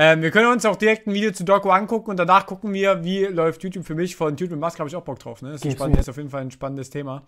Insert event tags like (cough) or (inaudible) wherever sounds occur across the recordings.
Ähm, wir können uns auch direkt ein Video zu Doku angucken und danach gucken wir, wie läuft YouTube für mich. Von Tüte mit Maske habe ich auch Bock drauf. Ne? Das ist, spannend, ist auf jeden Fall ein spannendes Thema.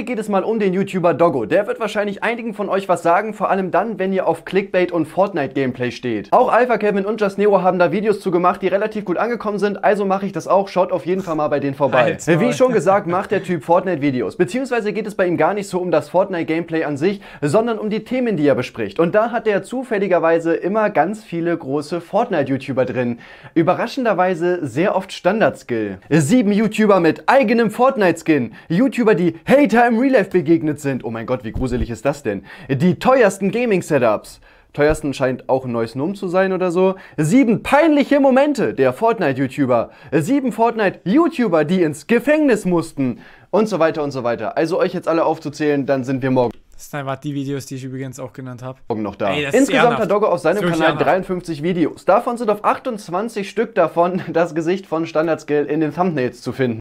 Hier geht es mal um den YouTuber Doggo. Der wird wahrscheinlich einigen von euch was sagen, vor allem dann, wenn ihr auf Clickbait und Fortnite Gameplay steht. Auch Alpha Kevin und Just Nero haben da Videos zu gemacht, die relativ gut angekommen sind, also mache ich das auch. Schaut auf jeden Fall mal bei denen vorbei. Alter. Wie schon gesagt, macht der Typ Fortnite Videos. Beziehungsweise geht es bei ihm gar nicht so um das Fortnite Gameplay an sich, sondern um die Themen, die er bespricht. Und da hat er zufälligerweise immer ganz viele große Fortnite YouTuber drin. Überraschenderweise sehr oft Standard Skill. Sieben YouTuber mit eigenem Fortnite Skin. YouTuber, die Hater im Real Life begegnet sind. Oh mein Gott, wie gruselig ist das denn? Die teuersten Gaming-Setups. Teuersten scheint auch ein neues Num zu sein oder so. Sieben peinliche Momente der Fortnite-YouTuber. Sieben Fortnite-YouTuber, die ins Gefängnis mussten. Und so weiter und so weiter. Also euch jetzt alle aufzuzählen, dann sind wir morgen. Das sind einfach die Videos, die ich übrigens auch genannt habe. Morgen Noch da. Ey, Insgesamt hat Doggo auf seinem Kanal ernhaft. 53 Videos. Davon sind auf 28 Stück davon (laughs) das Gesicht von Standard Skill in den Thumbnails zu finden.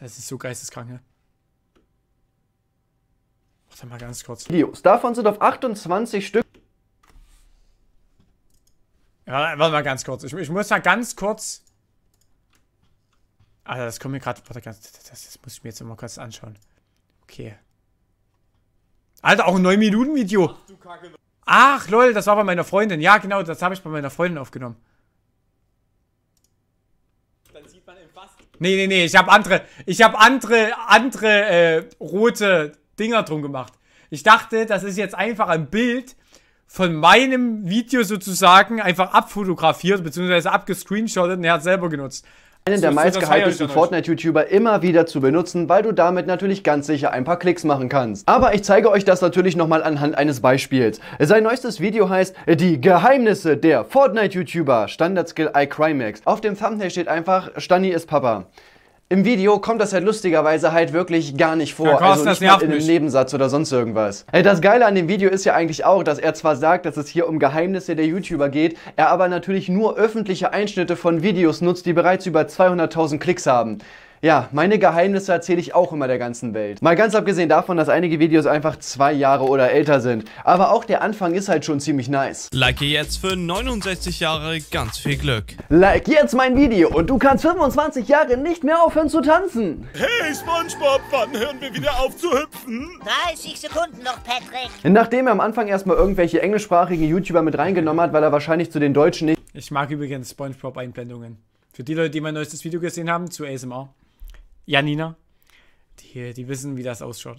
Das ist so geisteskrank, ne? Warte mal ganz kurz. Videos. Davon sind auf 28 Stück. Ja, warte mal ganz kurz. Ich, ich muss mal ganz kurz. Alter, ah, das kommt mir gerade. Das, das muss ich mir jetzt mal kurz anschauen. Okay. Alter, auch ein 9-Minuten-Video. Ach, lol, das war bei meiner Freundin. Ja, genau, das habe ich bei meiner Freundin aufgenommen. Dann sieht man im Fasten. Nee, nee, nee, ich habe andere, ich habe andere, andere äh, rote Dinger drum gemacht. Ich dachte, das ist jetzt einfach ein Bild von meinem Video sozusagen einfach abfotografiert bzw. abgescreenshottet und er hat selber genutzt. Einen der meistgehyptesten Fortnite-YouTuber immer wieder zu benutzen, weil du damit natürlich ganz sicher ein paar Klicks machen kannst. Aber ich zeige euch das natürlich nochmal anhand eines Beispiels. Sein neuestes Video heißt Die Geheimnisse der Fortnite-YouTuber Standard Skill iCrimex. Auf dem Thumbnail steht einfach Stani ist Papa. Im Video kommt das halt lustigerweise halt wirklich gar nicht vor. Ja, Carsten, also nicht das nervt in einem Nebensatz oder sonst irgendwas. Ey, das Geile an dem Video ist ja eigentlich auch, dass er zwar sagt, dass es hier um Geheimnisse der YouTuber geht, er aber natürlich nur öffentliche Einschnitte von Videos nutzt, die bereits über 200.000 Klicks haben. Ja, meine Geheimnisse erzähle ich auch immer der ganzen Welt. Mal ganz abgesehen davon, dass einige Videos einfach zwei Jahre oder älter sind. Aber auch der Anfang ist halt schon ziemlich nice. Like jetzt für 69 Jahre ganz viel Glück. Like jetzt mein Video und du kannst 25 Jahre nicht mehr aufhören zu tanzen. Hey Spongebob, wann hören wir wieder auf zu hüpfen? 30 Sekunden noch, Patrick. Nachdem er am Anfang erstmal irgendwelche englischsprachigen YouTuber mit reingenommen hat, weil er wahrscheinlich zu den Deutschen nicht... Ich mag übrigens Spongebob-Einblendungen. Für die Leute, die mein neuestes Video gesehen haben, zu ASMR. Janina, die, die wissen, wie das ausschaut.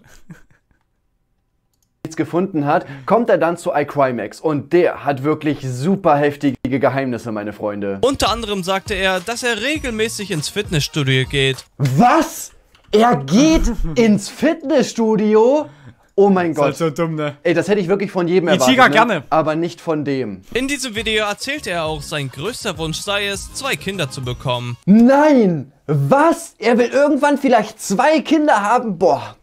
gefunden hat, kommt er dann zu iCrimex und der hat wirklich super heftige Geheimnisse, meine Freunde. Unter anderem sagte er, dass er regelmäßig ins Fitnessstudio geht. Was? Er geht ins Fitnessstudio? Oh mein Gott. Das Ist halt so dumm, ne? Ey, das hätte ich wirklich von jedem erwartet. Ichiga ne? gerne. Aber nicht von dem. In diesem Video erzählt er auch, sein größter Wunsch sei es, zwei Kinder zu bekommen. Nein! Was? Er will irgendwann vielleicht zwei Kinder haben? Boah.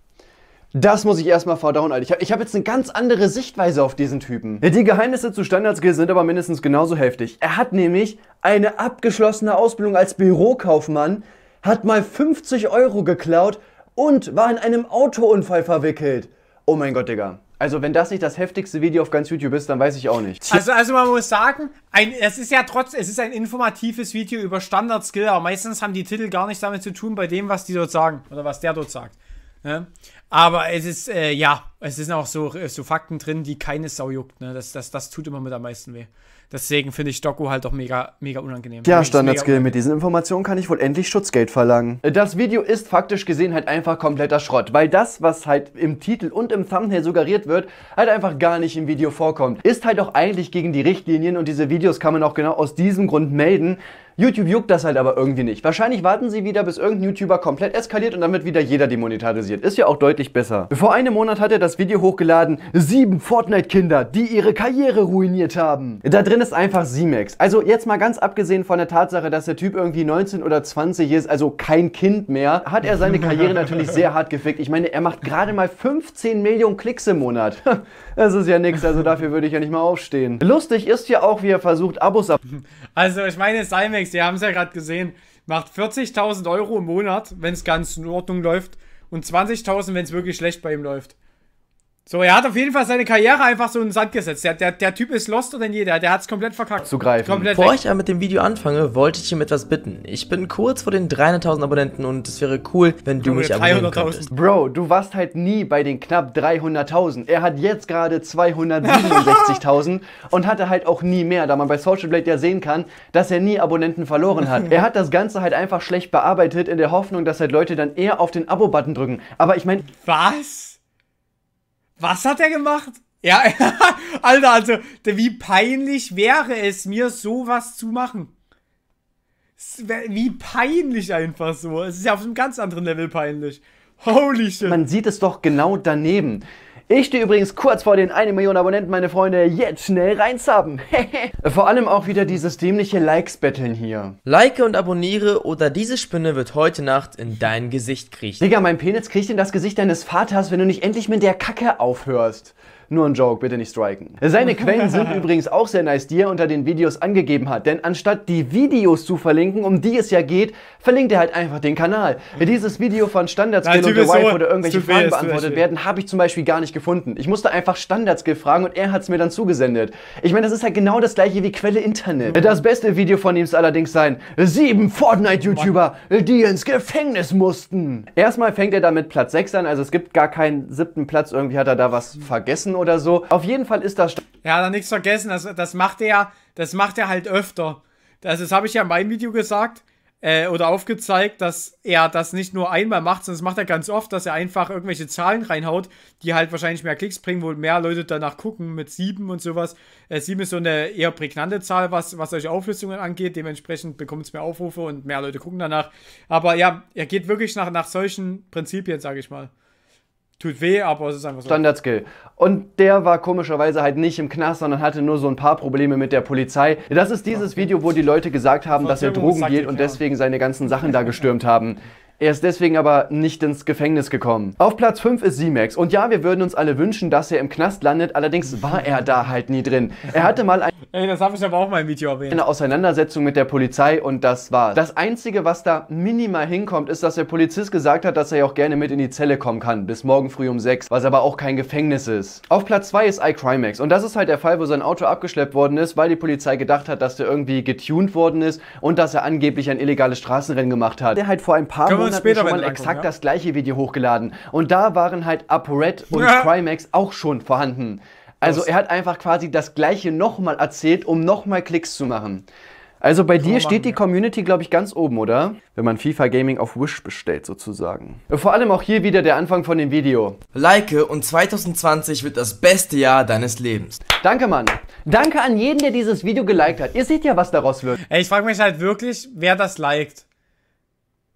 Das muss ich erstmal verdauen, Alter. Ich habe hab jetzt eine ganz andere Sichtweise auf diesen Typen. Die Geheimnisse zu standard sind aber mindestens genauso heftig. Er hat nämlich eine abgeschlossene Ausbildung als Bürokaufmann, hat mal 50 Euro geklaut und war in einem Autounfall verwickelt. Oh mein Gott, Digga. Also, wenn das nicht das heftigste Video auf ganz YouTube ist, dann weiß ich auch nicht. Also, also man muss sagen, ein, es ist ja trotzdem, es ist ein informatives Video über Standard-Skill, aber meistens haben die Titel gar nichts damit zu tun, bei dem, was die dort sagen oder was der dort sagt. Ne? Aber es ist, äh, ja, es sind auch so, äh, so Fakten drin, die keine Sau juckt. Ne? Das, das, das tut immer mit am meisten weh. Deswegen finde ich Doku halt auch mega, mega unangenehm. Ja, Standardskill. Mit diesen Informationen kann ich wohl endlich Schutzgeld verlangen. Das Video ist faktisch gesehen halt einfach kompletter Schrott, weil das, was halt im Titel und im Thumbnail suggeriert wird, halt einfach gar nicht im Video vorkommt. Ist halt auch eigentlich gegen die Richtlinien und diese Videos kann man auch genau aus diesem Grund melden, YouTube juckt das halt aber irgendwie nicht. Wahrscheinlich warten sie wieder, bis irgendein YouTuber komplett eskaliert und dann wird wieder jeder demonetarisiert. Ist ja auch deutlich besser. Vor einem Monat hat er das Video hochgeladen, sieben Fortnite-Kinder, die ihre Karriere ruiniert haben. Da drin ist einfach Simex. Also jetzt mal ganz abgesehen von der Tatsache, dass der Typ irgendwie 19 oder 20 ist, also kein Kind mehr, hat er seine Karriere (laughs) natürlich sehr hart gefickt. Ich meine, er macht gerade mal 15 Millionen Klicks im Monat. (laughs) Das ist ja nichts, also dafür würde ich ja nicht mal aufstehen. Lustig ist ja auch, wie er versucht, Abos ab... Also ich meine, Simex Phoenix, die haben es ja gerade gesehen, macht 40.000 Euro im Monat, wenn es ganz in Ordnung läuft, und 20.000, wenn es wirklich schlecht bei ihm läuft. So, er hat auf jeden Fall seine Karriere einfach so in den Sand gesetzt. Der, der, der Typ ist lost oder jeder, der hat es komplett verkackt. Zu greifen. Komplett Bevor weg. ich aber mit dem Video anfange, wollte ich ihm etwas bitten. Ich bin kurz vor den 300.000 Abonnenten und es wäre cool, wenn du, du mich abonnieren könntest. Bro, du warst halt nie bei den knapp 300.000. Er hat jetzt gerade 267.000 (laughs) und hatte halt auch nie mehr, da man bei Social Blade ja sehen kann, dass er nie Abonnenten verloren hat. er hat das Ganze halt einfach schlecht bearbeitet in der Hoffnung, dass halt Leute dann eher auf den Abo-Button drücken. Aber ich meine... Was? Was hat er gemacht? Ja, (laughs) Alter, also, wie peinlich wäre es mir, sowas zu machen? Wie peinlich einfach so. Es ist ja auf einem ganz anderen Level peinlich. Holy shit. Man sieht es doch genau daneben. Ich stehe übrigens kurz vor den 1 Million Abonnenten, meine Freunde. Jetzt schnell reinsubben. (laughs) vor allem auch wieder dieses dämliche Likes-Betteln hier. Like und abonniere oder diese Spinne wird heute Nacht in dein Gesicht kriechen. Digga, mein Penis kriecht in das Gesicht deines Vaters, wenn du nicht endlich mit der Kacke aufhörst. Nur ein Joke, bitte nicht striken. Seine Quellen sind (laughs) übrigens auch sehr nice, die er unter den Videos angegeben hat. Denn anstatt die Videos zu verlinken, um die es ja geht, verlinkt er halt einfach den Kanal. Dieses Video von Standardskill und The Wife so, oder irgendwelche Fragen beantwortet werden, habe ich zum Beispiel gar nicht gefunden. Ich musste einfach Standardskill fragen und er hat es mir dann zugesendet. Ich meine, das ist halt genau das gleiche wie Quelle Internet. Das beste Video von ihm ist allerdings sein, sieben Fortnite-YouTuber, die ins Gefängnis mussten. Erstmal fängt er da mit Platz 6 an, also es gibt gar keinen siebten Platz. Irgendwie hat er da was vergessen München oder so. Auf jeden Fall ist das. Ja, dann nichts vergessen. Das, das macht er, das macht er halt öfter. Das, das habe ich ja in meinem Video gesagt äh, oder aufgezeigt, dass er das nicht nur einmal macht, sondern das macht er ganz oft, dass er einfach irgendwelche Zahlen reinhaut, die halt wahrscheinlich mehr Klicks bringen, wo mehr Leute danach gucken mit sieben und sowas. Äh, sieben ist so eine eher prägnante Zahl, was, was solche Auflistungen angeht. Dementsprechend bekommt es mehr Aufrufe und mehr Leute gucken danach. Aber ja, er geht wirklich nach, nach solchen Prinzipien, sage ich mal. Tut weh, aber es ist einfach so. Standard-Skill. Und der war komischerweise halt nicht im Knast, sondern hatte nur so ein paar Probleme mit der Polizei. Das ist dieses Video, wo die Leute gesagt haben, dass er Drogen geht und deswegen seine ganzen Sachen da gestürmt haben. (laughs) Er ist deswegen aber nicht ins Gefängnis gekommen. Auf Platz 5 ist Simex. Und ja, wir würden uns alle wünschen, dass er im Knast landet. Allerdings war er da halt nie drin. Er hatte mal ein (laughs) Ey, das habe ich aber auch mal im Video erwähnt. Eine Auseinandersetzung mit der Polizei und das war's. Das Einzige, was da minimal hinkommt, ist, dass der Polizist gesagt hat, dass er ja auch gerne mit in die Zelle kommen kann. Bis morgen früh um 6. Was aber auch kein Gefängnis ist. Auf Platz 2 ist iCrimex. Und das ist halt der Fall, wo sein Auto abgeschleppt worden ist, weil die Polizei gedacht hat, dass der irgendwie getuned worden ist und dass er angeblich ein illegales Straßenrennen gemacht hat. Der halt vor ein paar Monaten Monaten schon mal exakt ja? das gleiche Video hochgeladen. Und da waren halt ApoRed und ja. auch schon vorhanden. Also das. er hat einfach quasi das gleiche nochmal erzählt, um nochmal Klicks zu machen. Also bei dir steht die Community, glaube ich, ganz oben, oder? Wenn man FIFA Gaming auf Wish bestellt, sozusagen. Vor allem auch hier wieder der Anfang von dem Video. Like und 2020 wird das beste Jahr deines Lebens. Danke, Mann. Danke an jeden, der dieses Video geliked hat. Ihr seht ja, was daraus wird. Ey, ich frage mich halt wirklich, wer das liked.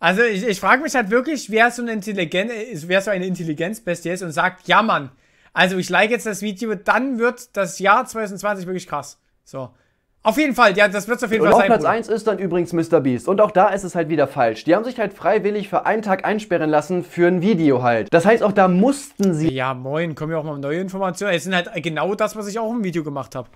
Also ich, ich frage mich halt wirklich, wer so, ein Intelligenz, wer so eine Intelligenzbestie ist und sagt, ja Mann, also ich like jetzt das Video, dann wird das Jahr 2020 wirklich krass. So. Auf jeden Fall, ja, das wird auf jeden und Fall auf sein. Platz Bruder. 1 ist dann übrigens Mr. Beast. Und auch da ist es halt wieder falsch. Die haben sich halt freiwillig für einen Tag einsperren lassen für ein Video halt. Das heißt, auch da mussten sie. Ja, moin, kommen ja auch mal neue Informationen. Es sind halt genau das, was ich auch im Video gemacht habe.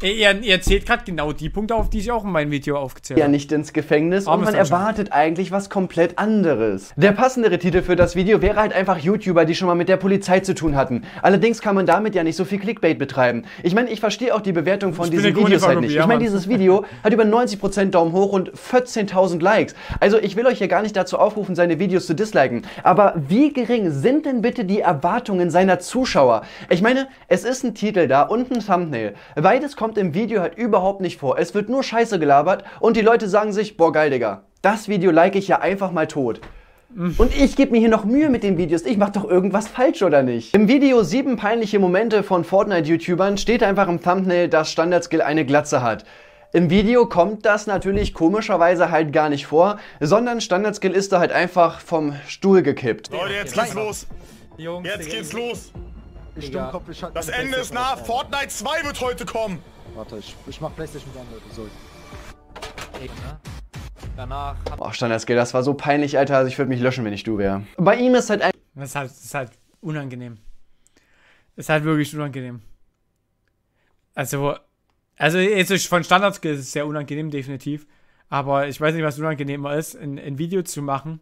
Ey, Er, er zählt gerade genau die Punkte auf, die ich auch in meinem Video aufgezählt habe. Ja, nicht ins Gefängnis Aber und man erwartet eigentlich was komplett anderes. Der passendere Titel für das Video wäre halt einfach YouTuber, die schon mal mit der Polizei zu tun hatten. Allerdings kann man damit ja nicht so viel Clickbait betreiben. Ich meine, ich verstehe auch die Bewertung von ich diesen Videos halt nicht. Ich meine, dieses Video hat über 90% Daumen hoch und 14.000 Likes. Also ich will euch hier gar nicht dazu aufrufen, seine Videos zu disliken. Aber wie gering sind denn bitte die Erwartungen seiner Zuschauer? Ich meine, es ist ein Titel da und ein Thumbnail. Beides kommt kommt im Video halt überhaupt nicht vor. Es wird nur Scheiße gelabert und die Leute sagen sich, boah geil, Digga, das Video like ich ja einfach mal tot. Und ich gebe mir hier noch Mühe mit den Videos. Ich mache doch irgendwas falsch, oder nicht? Im Video 7 peinliche Momente von Fortnite-YouTubern steht einfach im Thumbnail, dass Standardskill eine Glatze hat. Im Video kommt das natürlich komischerweise halt gar nicht vor, sondern Standardskill ist da halt einfach vom Stuhl gekippt. Leute, jetzt geht's los. Jungs, jetzt geht's los. Das Ende ist nah. Fortnite 2 wird heute kommen. Warte, ich, ich mach Playstation download, so. Eben, ne? Danach hat... Standardskill, das war so peinlich, Alter. Also ich würde mich löschen, wenn ich du wäre. Bei ihm ist halt ein... Das ist halt, das ist halt unangenehm. Das ist halt wirklich unangenehm. Also, also jetzt von Standardskill ist es sehr unangenehm, definitiv. Aber ich weiß nicht, was unangenehmer ist, ein, ein Video zu machen,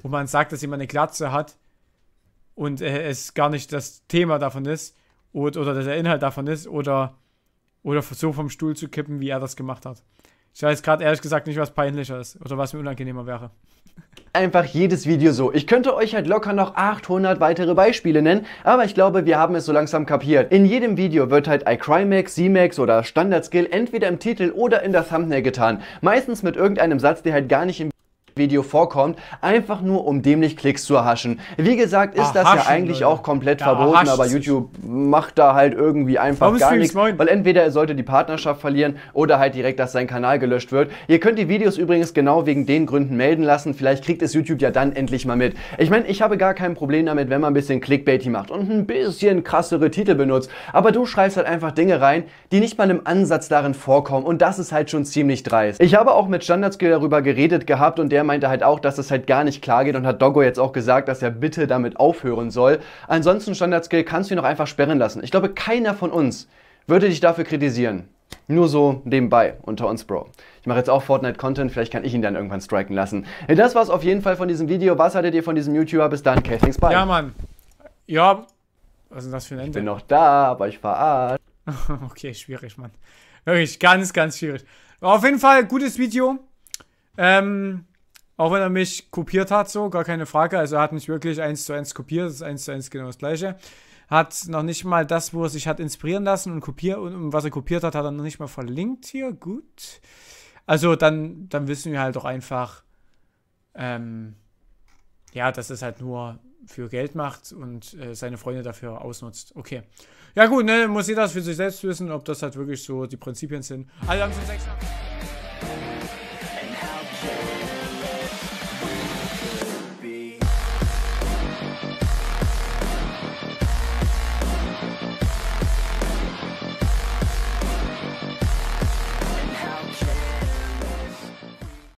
wo man sagt, dass jemand eine Glatze hat und äh, es gar nicht das Thema davon ist oder, oder der Inhalt davon ist oder oder so vom Stuhl zu kippen, wie er das gemacht hat. Ich weiß gerade ehrlich gesagt nicht, was peinlicher ist oder was mir unangenehmer wäre. Einfach jedes Video so. Ich könnte euch halt locker noch 800 weitere Beispiele nennen, aber ich glaube, wir haben es so langsam kapiert. In jedem Video wird halt iCrymax, CMax oder Standard Skill entweder im Titel oder in der Thumbnail getan. Meistens mit irgendeinem Satz, der halt gar nicht im Video vorkommt, einfach nur um dämlich Klicks zu erhaschen. Wie gesagt, ist ah, das ja eigentlich Leute. auch komplett ja, verboten, aber YouTube sich. macht da halt irgendwie einfach Warum gar nichts, weil entweder er sollte die Partnerschaft verlieren oder halt direkt, dass sein Kanal gelöscht wird. Ihr könnt die Videos übrigens genau wegen den Gründen melden lassen, vielleicht kriegt es YouTube ja dann endlich mal mit. Ich meine, ich habe gar kein Problem damit, wenn man ein bisschen Clickbaity macht und ein bisschen krassere Titel benutzt, aber du schreibst halt einfach Dinge rein, die nicht mal im Ansatz darin vorkommen und das ist halt schon ziemlich dreist. Ich habe auch mit Standardskill darüber geredet gehabt und der meinte halt auch, dass es halt gar nicht klar geht und hat Doggo jetzt auch gesagt, dass er bitte damit aufhören soll. Ansonsten, Standardskill kannst du ihn auch einfach sperren lassen. Ich glaube, keiner von uns würde dich dafür kritisieren. Nur so nebenbei unter uns, Bro. Ich mache jetzt auch Fortnite-Content, vielleicht kann ich ihn dann irgendwann striken lassen. Das war's auf jeden Fall von diesem Video. Was haltet ihr von diesem YouTuber? Bis dann, Castings Bye. Ja, Mann. Ja, was ist denn das für ein Ende? Ich bin noch da, aber ich verarscht. (laughs) okay, schwierig, Mann. Wirklich ganz, ganz schwierig. Auf jeden Fall, gutes Video. Ähm, auch wenn er mich kopiert hat, so, gar keine Frage. Also er hat nicht wirklich eins zu eins kopiert, das ist eins zu eins genau das gleiche. Hat noch nicht mal das, wo er sich hat inspirieren lassen und kopiert und was er kopiert hat, hat er noch nicht mal verlinkt hier. Gut. Also dann, dann wissen wir halt auch einfach, ähm, ja, dass es halt nur für Geld macht und äh, seine Freunde dafür ausnutzt. Okay. Ja gut, ne, muss jeder das für sich selbst wissen, ob das halt wirklich so die Prinzipien sind. Alle haben schon sechs.